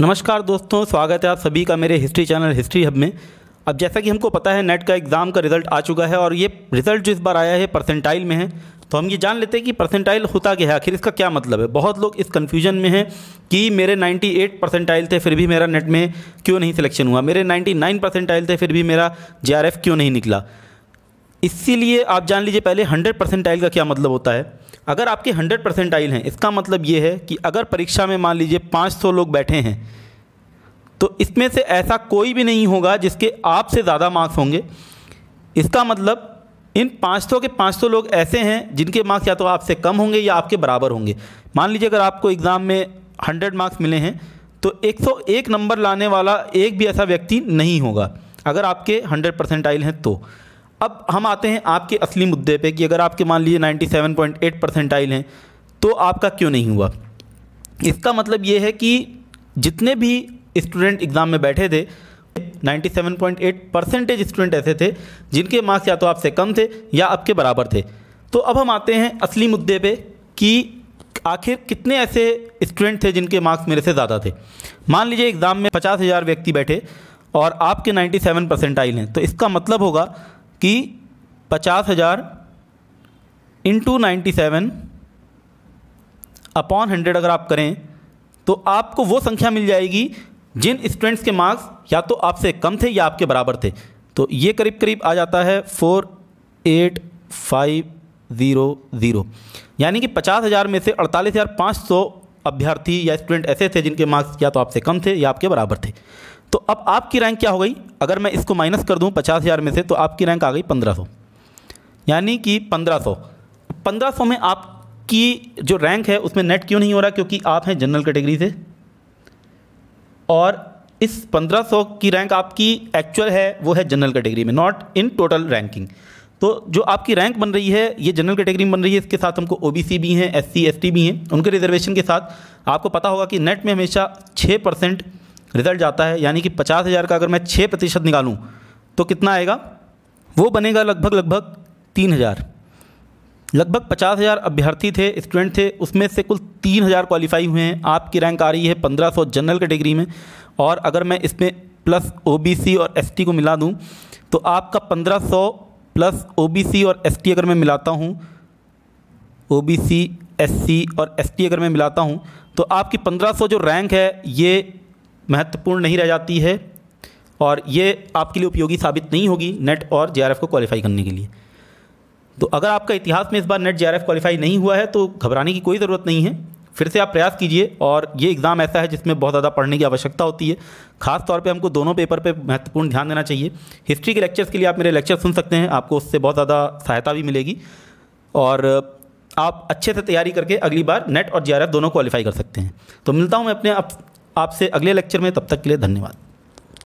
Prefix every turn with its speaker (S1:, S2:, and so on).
S1: नमस्कार दोस्तों स्वागत है आप सभी का मेरे हिस्ट्री चैनल हिस्ट्री हब में अब जैसा कि हमको पता है नेट का एग्ज़ाम का रिज़ल्ट आ चुका है और ये रिज़ल्ट जो इस बार आया है परसेंटाइल में है तो हम ये जान लेते हैं कि परसेंटाइल होता क्या है आखिर इसका क्या मतलब है बहुत लोग इस कन्फ्यूजन में हैं कि मेरे 98 परसेंटाइल थे फिर भी मेरा नेट में क्यों नहीं सिलेक्शन हुआ मेरे 99 परसेंटाइल थे फिर भी मेरा जे क्यों नहीं निकला इसीलिए आप जान लीजिए पहले हंड्रेड परसेंटाइल का क्या मतलब होता है अगर आपके हंड्रेड परसेंटाइल हैं इसका मतलब ये है कि अगर परीक्षा में मान लीजिए पाँच सौ लोग बैठे हैं तो इसमें से ऐसा कोई भी नहीं होगा जिसके आपसे ज़्यादा मार्क्स होंगे इसका मतलब इन 500 के 500 लोग ऐसे हैं जिनके मार्क्स या तो आपसे कम होंगे या आपके बराबर होंगे मान लीजिए अगर आपको एग्ज़ाम में 100 मार्क्स मिले हैं तो 101 नंबर लाने वाला एक भी ऐसा व्यक्ति नहीं होगा अगर आपके 100 आइल हैं तो अब हम आते हैं आपके असली मुद्दे पे कि अगर आपके मान लीजिए 97.8 परसेंटाइल हैं तो आपका क्यों नहीं हुआ इसका मतलब ये है कि जितने भी स्टूडेंट एग्ज़ाम में बैठे थे 97.8 परसेंटेज स्टूडेंट ऐसे थे जिनके मार्क्स या तो आपसे कम थे या आपके बराबर थे तो अब हम आते हैं असली मुद्दे पे कि आखिर कितने ऐसे स्टूडेंट थे जिनके मार्क्स मेरे से ज़्यादा थे मान लीजिए एग्ज़ाम में पचास हज़ार व्यक्ति बैठे और आपके 97 परसेंटाइल हैं तो इसका मतलब होगा कि पचास हज़ार into ninety seven upon hundred अगर आप करें तो आपको वो संख्या मिल जाएगी जिन स्टूडेंट्स के मार्क्स या तो आपसे कम थे या आपके बराबर थे तो ये करीब करीब आ जाता है four eight five zero zero यानी कि पचास हज़ार में से अड़तालीस हज़ार पाँच सौ अभ्यर्थी या स्टूडेंट ऐसे थे जिनके मार्क्स या तो आपसे कम थे या आपके बराबर थे तो अब आपकी रैंक क्या हो गई अगर मैं इसको माइनस कर दूँ पचास हज़ार में से तो आपकी रैंक आ गई पंद्रह सौ यानी कि पंद्रह सौ पंद्रह सौ में आपकी जो रैंक है उसमें नेट क्यों नहीं हो रहा क्योंकि आप हैं जनरल कैटेगरी से और इस पंद्रह सौ की रैंक आपकी एक्चुअल है वो है जनरल कैटेगरी में नॉट इन टोटल रैंकिंग तो जो आपकी रैंक बन रही है ये जनरल कैटेगरी में बन रही है इसके साथ हमको ओ भी हैं एस सी भी हैं उनके रिजर्वेशन के साथ आपको पता होगा कि नेट में हमेशा छः परसेंट रिजल्ट जाता है यानी कि पचास हज़ार का अगर मैं छः प्रतिशत निकालूँ तो कितना आएगा वो बनेगा लगभग लगभग तीन हज़ार लगभग पचास हज़ार अभ्यर्थी थे स्टूडेंट थे उसमें से कुल तीन हज़ार क्वालिफाई हुए हैं आपकी रैंक आ रही है पंद्रह सौ जनरल कैटेगरी में और अगर मैं इसमें प्लस ओ और एस को मिला दूँ तो आपका पंद्रह सौ प्लस ओबीसी और एसटी अगर मैं मिलाता हूँ ओबीसी एससी और एसटी अगर मैं मिलाता हूँ तो आपकी 1500 जो रैंक है ये महत्वपूर्ण नहीं रह जाती है और ये आपके लिए उपयोगी साबित नहीं होगी नेट और जे को क्वालिफाई करने के लिए तो अगर आपका इतिहास में इस बार नेट जे क्वालिफाई नहीं हुआ है तो घबराने की कोई ज़रूरत नहीं है फिर से आप प्रयास कीजिए और ये एग्ज़ाम ऐसा है जिसमें बहुत ज़्यादा पढ़ने की आवश्यकता होती है खास तौर पे हमको दोनों पेपर पे महत्वपूर्ण ध्यान देना चाहिए हिस्ट्री के लेक्चर्स के लिए आप मेरे लेक्चर सुन सकते हैं आपको उससे बहुत ज़्यादा सहायता भी मिलेगी और आप अच्छे से तैयारी करके अगली बार नेट और जी दोनों क्वालिफाई कर सकते हैं तो मिलता हूँ मैं अपने आपसे अगले लेक्चर में तब तक के लिए धन्यवाद